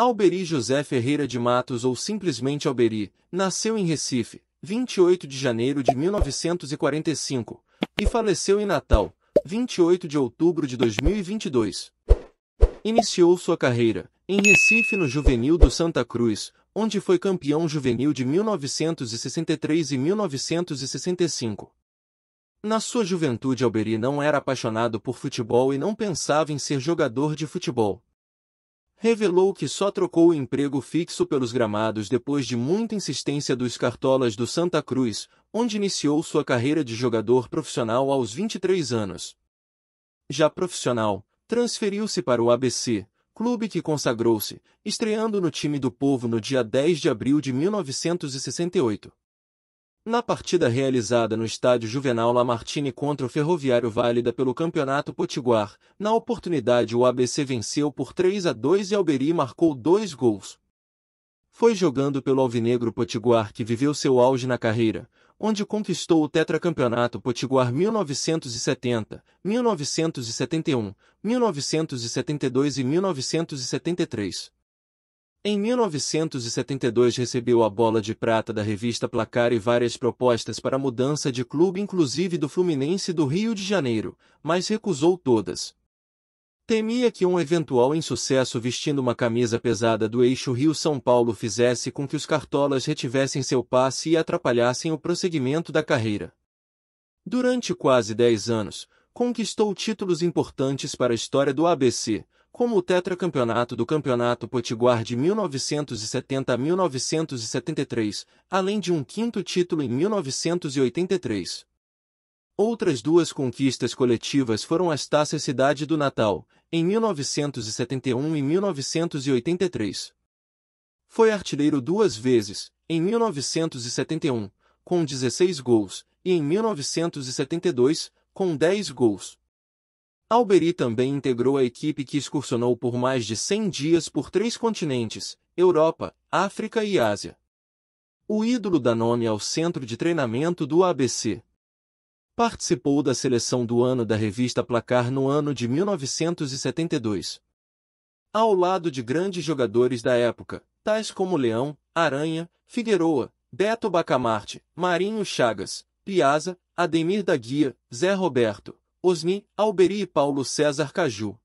Alberi José Ferreira de Matos ou simplesmente Alberi, nasceu em Recife, 28 de janeiro de 1945, e faleceu em Natal, 28 de outubro de 2022. Iniciou sua carreira em Recife no Juvenil do Santa Cruz, onde foi campeão juvenil de 1963 e 1965. Na sua juventude, Alberi não era apaixonado por futebol e não pensava em ser jogador de futebol revelou que só trocou o emprego fixo pelos gramados depois de muita insistência dos Cartolas do Santa Cruz, onde iniciou sua carreira de jogador profissional aos 23 anos. Já profissional, transferiu-se para o ABC, clube que consagrou-se, estreando no time do povo no dia 10 de abril de 1968. Na partida realizada no estádio Juvenal Lamartine contra o Ferroviário válida pelo Campeonato Potiguar, na oportunidade o ABC venceu por 3 a 2 e Alberi marcou dois gols. Foi jogando pelo Alvinegro Potiguar que viveu seu auge na carreira, onde conquistou o tetracampeonato Potiguar 1970, 1971, 1972 e 1973. Em 1972 recebeu a bola de prata da revista Placar e várias propostas para mudança de clube inclusive do Fluminense do Rio de Janeiro, mas recusou todas. Temia que um eventual insucesso vestindo uma camisa pesada do eixo Rio-São Paulo fizesse com que os cartolas retivessem seu passe e atrapalhassem o prosseguimento da carreira. Durante quase 10 anos, conquistou títulos importantes para a história do ABC, como o tetracampeonato do Campeonato Potiguar de 1970 a 1973, além de um quinto título em 1983. Outras duas conquistas coletivas foram as taças Cidade do Natal, em 1971 e 1983. Foi artilheiro duas vezes, em 1971, com 16 gols, e em 1972, com 10 gols. Alberi também integrou a equipe que excursionou por mais de 100 dias por três continentes, Europa, África e Ásia. O ídolo dá nome ao centro de treinamento do ABC. Participou da seleção do ano da revista Placar no ano de 1972. Ao lado de grandes jogadores da época, tais como Leão, Aranha, Figueroa, Beto Bacamarte, Marinho Chagas, Piazza, Ademir da Guia, Zé Roberto, Osni, Alberi e Paulo César Caju.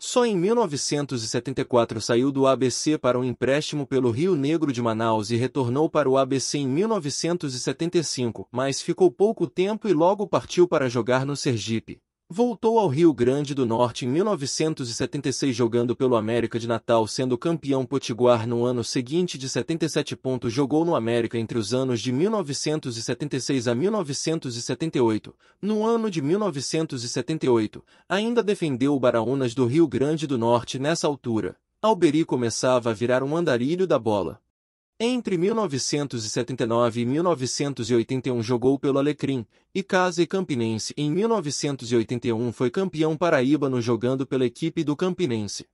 Só em 1974 saiu do ABC para um empréstimo pelo Rio Negro de Manaus e retornou para o ABC em 1975, mas ficou pouco tempo e logo partiu para jogar no Sergipe. Voltou ao Rio Grande do Norte em 1976 jogando pelo América de Natal sendo campeão potiguar no ano seguinte de 77 pontos jogou no América entre os anos de 1976 a 1978. No ano de 1978, ainda defendeu o Baraunas do Rio Grande do Norte nessa altura. Alberi começava a virar um andarilho da bola. Entre 1979 e 1981 jogou pelo Alecrim, Icasa e Campinense. Em 1981 foi campeão paraíbano jogando pela equipe do Campinense.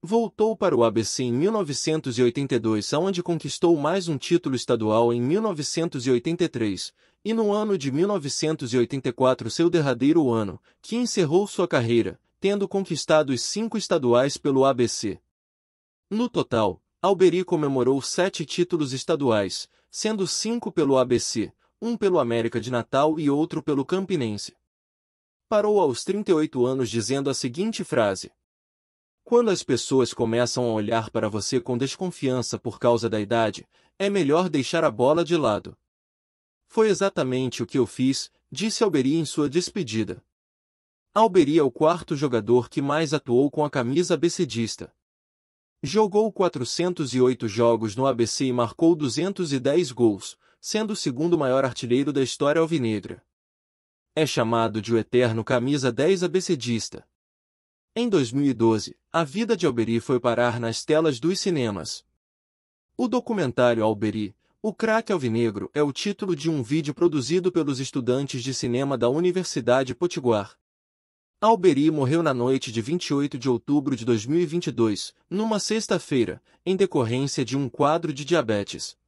Voltou para o ABC em 1982, onde conquistou mais um título estadual em 1983, e no ano de 1984 seu derradeiro ano, que encerrou sua carreira, tendo conquistado os cinco estaduais pelo ABC. No total, Alberi comemorou sete títulos estaduais, sendo cinco pelo ABC, um pelo América de Natal e outro pelo Campinense. Parou aos 38 anos dizendo a seguinte frase: Quando as pessoas começam a olhar para você com desconfiança por causa da idade, é melhor deixar a bola de lado. Foi exatamente o que eu fiz, disse Alberi em sua despedida. Alberi é o quarto jogador que mais atuou com a camisa becidista. Jogou 408 jogos no ABC e marcou 210 gols, sendo o segundo maior artilheiro da história alvinegra. É chamado de o eterno camisa 10 ABCdista. Em 2012, a vida de Alberi foi parar nas telas dos cinemas. O documentário Alberi, o craque alvinegro é o título de um vídeo produzido pelos estudantes de cinema da Universidade Potiguar, Alberi morreu na noite de 28 de outubro de 2022, numa sexta-feira, em decorrência de um quadro de diabetes,